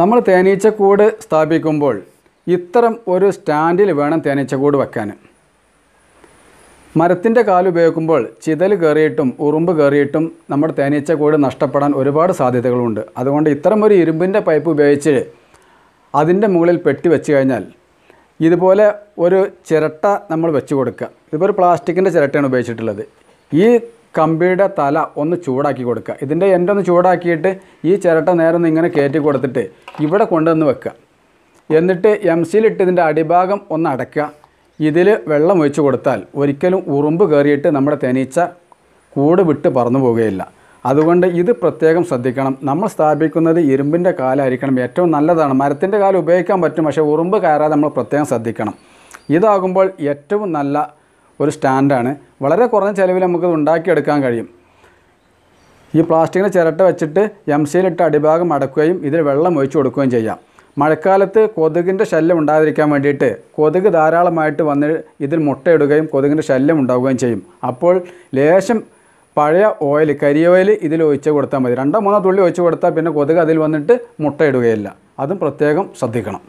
നമ്മൾ തേനീച്ചക്കൂട് സ്ഥാപിക്കുമ്പോൾ ഇത്തരം ഒരു സ്റ്റാൻഡിൽ വേണം തേനീച്ചക്കൂട് വയ്ക്കാൻ മരത്തിൻ്റെ ഉപയോഗിക്കുമ്പോൾ ചിതൽ കയറിയിട്ടും ഉറുമ്പ് കയറിയിട്ടും നമ്മുടെ തേനീച്ചക്കൂട് നഷ്ടപ്പെടാൻ ഒരുപാട് സാധ്യതകളുണ്ട് അതുകൊണ്ട് ഇത്തരം ഒരു ഇരുമ്പിൻ്റെ പൈപ്പ് ഉപയോഗിച്ച് അതിൻ്റെ മുകളിൽ പെട്ടി വെച്ച് കഴിഞ്ഞാൽ ഇതുപോലെ ഒരു ചിരട്ട നമ്മൾ വെച്ച് കൊടുക്കുക ഇതിപ്പോൾ ഒരു പ്ലാസ്റ്റിക്കിൻ്റെ ചിരട്ടയാണ് ഉപയോഗിച്ചിട്ടുള്ളത് ഈ കമ്പിയുടെ തല ഒന്ന് ചൂടാക്കി കൊടുക്കുക ഇതിൻ്റെ എൻ്റെ ഒന്ന് ചൂടാക്കിയിട്ട് ഈ ചിരട്ട നേരെ ഒന്ന് ഇങ്ങനെ കയറ്റി കൊടുത്തിട്ട് ഇവിടെ കൊണ്ടുവന്ന് വെക്കുക എന്നിട്ട് എം സിയിലിട്ട് ഇതിൻ്റെ അടിഭാഗം ഒന്ന് അടയ്ക്കുക ഇതിൽ വെള്ളം ഒഴിച്ച് കൊടുത്താൽ ഒരിക്കലും ഉറുമ്പ് കയറിയിട്ട് നമ്മുടെ തേനീച്ച കൂട് വിട്ട് പറന്നു പോവുകയില്ല അതുകൊണ്ട് ഇത് പ്രത്യേകം ശ്രദ്ധിക്കണം നമ്മൾ സ്ഥാപിക്കുന്നത് ഇരുമ്പിൻ്റെ കാലായിരിക്കണം ഏറ്റവും നല്ലതാണ് മരത്തിൻ്റെ കാലം ഉപയോഗിക്കാൻ പറ്റും പക്ഷേ ഉറുമ്പ് കയറാതെ നമ്മൾ പ്രത്യേകം ശ്രദ്ധിക്കണം ഇതാകുമ്പോൾ ഏറ്റവും നല്ല ഒരു സ്റ്റാൻഡാണ് വളരെ കുറഞ്ഞ ചിലവിൽ നമുക്ക് ഉണ്ടാക്കിയെടുക്കാൻ കഴിയും ഈ പ്ലാസ്റ്റിക്കിൻ്റെ ചിരട്ട വെച്ചിട്ട് എം സിയിലിട്ട് അടിഭാഗം അടക്കുകയും ഇതിൽ വെള്ളം ഒഴിച്ചു കൊടുക്കുകയും ചെയ്യാം മഴക്കാലത്ത് കൊതുകിൻ്റെ ശല്യം ഉണ്ടാതിരിക്കാൻ വേണ്ടിയിട്ട് കൊതുക് ധാരാളമായിട്ട് വന്ന് ഇതിൽ മുട്ടയിടുകയും കൊതുകിൻ്റെ ശല്യം ഉണ്ടാവുകയും ചെയ്യും അപ്പോൾ ലേശം പഴയ ഓയിൽ കരി ഓയിൽ ഇതിൽ ഒഴിച്ച് കൊടുത്താൽ മതി രണ്ടോ മൂന്നോ തുള്ളി ഒഴിച്ച് കൊടുത്താൽ പിന്നെ കൊതുക് അതിൽ വന്നിട്ട് മുട്ടയിടുകയില്ല അതും പ്രത്യേകം ശ്രദ്ധിക്കണം